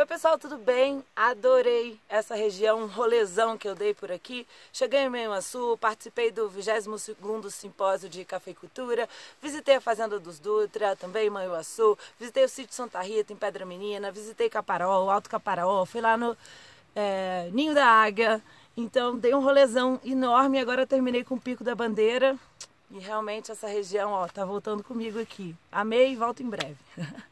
Oi pessoal, tudo bem? Adorei essa região, um rolezão que eu dei por aqui. Cheguei em Meio participei do 22º Simpósio de Cafeicultura, visitei a Fazenda dos Dutra, também em Meio visitei o sítio Santa Rita, em Pedra Menina, visitei Caparol, Alto Caparol, fui lá no é, Ninho da Águia. Então dei um rolezão enorme agora terminei com o Pico da Bandeira. E realmente essa região, ó, tá voltando comigo aqui. Amei e volto em breve.